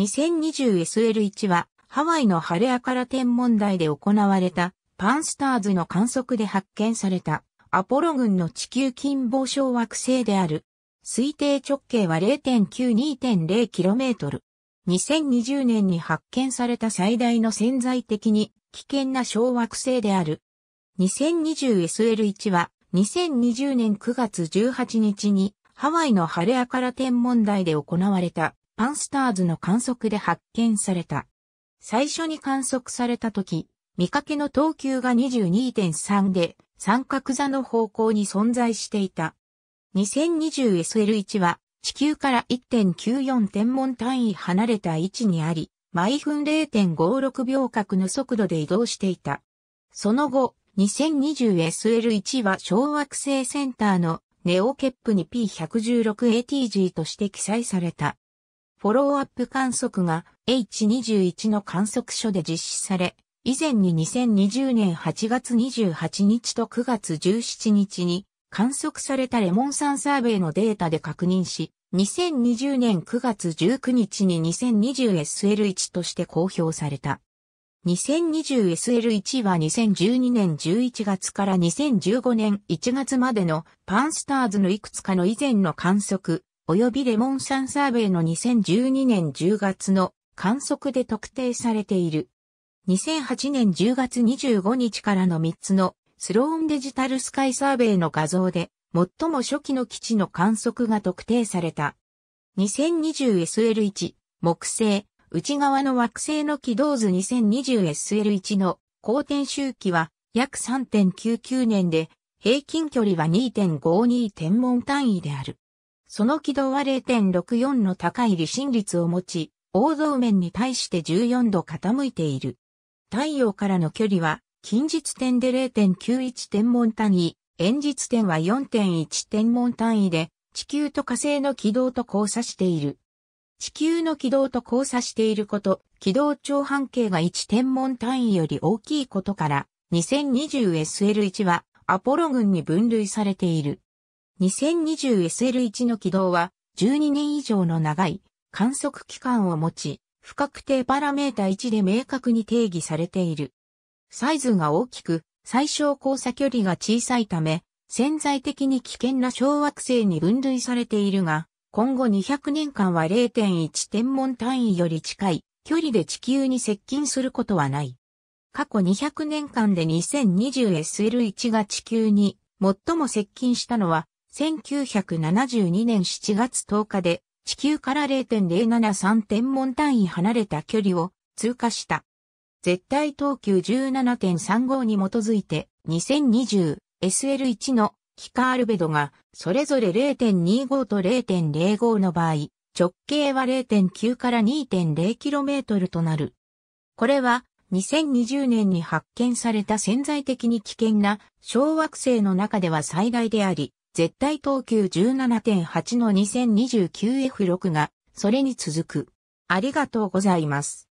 2020SL1 はハワイのハレアから天文台で行われたパンスターズの観測で発見されたアポロ群の地球近傍小惑星である。推定直径は 0.92.0km。2020年に発見された最大の潜在的に危険な小惑星である。2020SL1 は2020年9月18日にハワイのハレアから天文台で行われたパンスターズの観測で発見された。最初に観測された時、見かけの等級が22.3で、三角座の方向に存在していた。2020SL1 は、地球から1.94天文単位離れた位置にあり、毎分0.56秒角の速度で移動していた。その後、2020SL1 は小惑星センターのネオケップに P116ATG として記載された。フォローアップ観測が H21 の観測所で実施され、以前に2020年8月28日と9月17日に観測されたレモン酸サーベイのデータで確認し、2020年9月19日に 2020SL1 として公表された。2020SL1 は2012年11月から2015年1月までのパンスターズのいくつかの以前の観測、及びレモン酸サーベイの2012年10月の観測で特定されている。2008年10月25日からの3つのスローンデジタルスカイサーベイの画像で最も初期の基地の観測が特定された。2020SL1 木星内側の惑星の軌道図 2020SL1 の公転周期は約3.99年で平均距離は2.52天文単位である。その軌道は0.64の高い離心率を持ち、王道面に対して14度傾いている。太陽からの距離は、近日点で0.91天文単位、遠日点は4.1天文単位で、地球と火星の軌道と交差している。地球の軌道と交差していること、軌道長半径が1天文単位より大きいことから、2020SL1 はアポロ群に分類されている。2020SL1 の軌道は12年以上の長い観測期間を持ち、不確定パラメータ1で明確に定義されている。サイズが大きく、最小交差距離が小さいため、潜在的に危険な小惑星に分類されているが、今後200年間は0.1天文単位より近い距離で地球に接近することはない。過去200年間で 2020SL1 が地球に最も接近したのは1972年7月10日で地球から0.073天文単位離れた距離を通過した。絶対等級17.35に基づいて 2020SL1 の気化アルベドがそれぞれ0.25と0.05の場合、直径は0.9から 2.0km となる。これは2020年に発見された潜在的に危険な小惑星の中では最大であり、絶対投球17.8の 2029F6 が、それに続く。ありがとうございます。